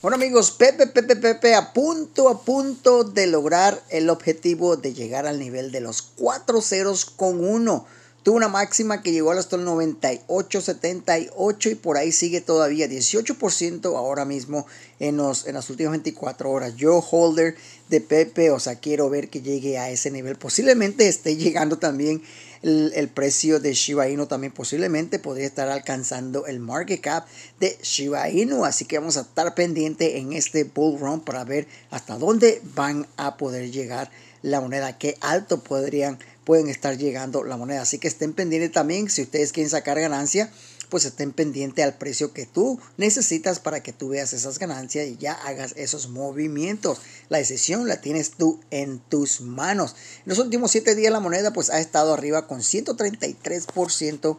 Bueno amigos, Pepe, Pepe, Pepe, a punto, a punto de lograr el objetivo de llegar al nivel de los 4 ceros con 1. Tuvo una máxima que llegó hasta el 98.78 y por ahí sigue todavía 18% ahora mismo en, los, en las últimas 24 horas. Yo, holder de Pepe, o sea, quiero ver que llegue a ese nivel. Posiblemente esté llegando también el, precio de Shiba Inu también posiblemente podría estar alcanzando el market cap de Shiba Inu. Así que vamos a estar pendiente en este bull run para ver hasta dónde van a poder llegar la moneda, qué alto podrían, pueden estar llegando la moneda. Así que estén pendientes también si ustedes quieren sacar ganancia pues estén pendientes al precio que tú necesitas para que tú veas esas ganancias y ya hagas esos movimientos. La decisión la tienes tú en tus manos. En los últimos 7 días la moneda pues ha estado arriba con 133%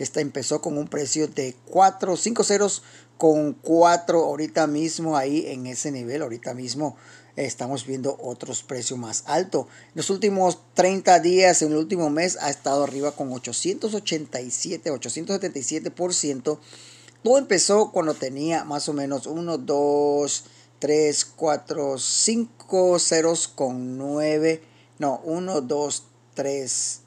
que esta empezó con un precio de 4, 5 ceros con 4 ahorita mismo ahí en ese nivel, ahorita mismo estamos viendo otros precios más altos. En los últimos 30 días, en el último mes, ha estado arriba con 887, 877%. Todo empezó cuando tenía más o menos 1, 2, 3, 4, 5 ceros con 9. No, 1, 2, 3,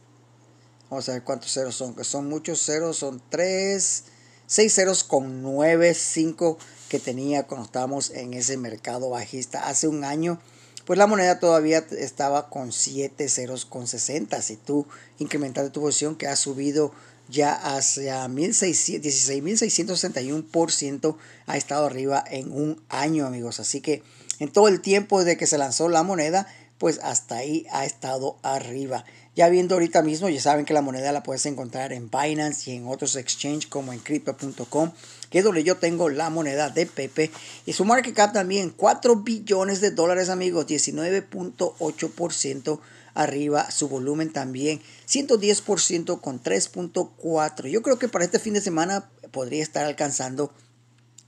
Vamos a ver cuántos ceros son, que son muchos ceros, son tres, seis ceros con nueve, cinco que tenía cuando estábamos en ese mercado bajista hace un año. Pues la moneda todavía estaba con 7 ceros con 60. Si tú incrementaste tu posición que ha subido ya hacia 16.661%, ha estado arriba en un año amigos. Así que en todo el tiempo desde que se lanzó la moneda, pues hasta ahí ha estado arriba. Ya viendo ahorita mismo, ya saben que la moneda la puedes encontrar en Binance y en otros exchanges como en crypto.com, que es donde yo tengo la moneda de Pepe. Y su market cap también, 4 billones de dólares amigos, 19.8% arriba, su volumen también 110% con 3.4. Yo creo que para este fin de semana podría estar alcanzando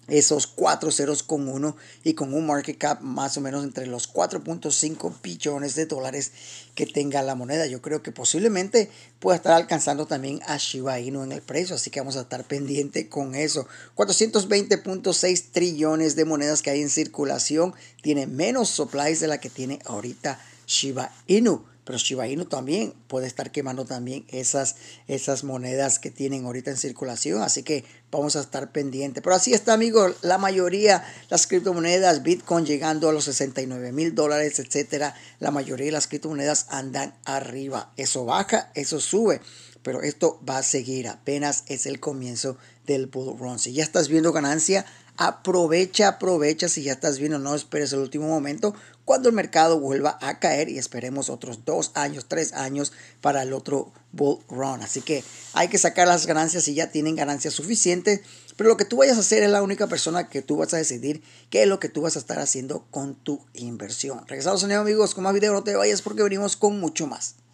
esos cuatro ceros con uno y con un market cap más o menos entre los 4.5 billones de dólares que tenga la moneda. Yo creo que posiblemente pueda estar alcanzando también a Shiba Inu en el precio, así que vamos a estar pendiente con eso. 420.6 trillones de monedas que hay en circulación tiene menos supplies de la que tiene ahorita Shiba Inu pero Shiba también puede estar quemando también esas, esas monedas que tienen ahorita en circulación, así que vamos a estar pendientes. Pero así está, amigos, la mayoría, las criptomonedas, Bitcoin llegando a los 69 mil dólares, etcétera, la mayoría de las criptomonedas andan arriba. Eso baja, eso sube, pero esto va a seguir, apenas es el comienzo del Bull Run. Si ya estás viendo ganancia, aprovecha, aprovecha. Si ya estás viendo, no esperes el último momento cuando el mercado vuelva a caer y esperemos otros dos años, tres años para el otro bull run. Así que hay que sacar las ganancias si ya tienen ganancias suficientes. Pero lo que tú vayas a hacer es la única persona que tú vas a decidir qué es lo que tú vas a estar haciendo con tu inversión. Regresamos, amigos, con más video No te vayas porque venimos con mucho más.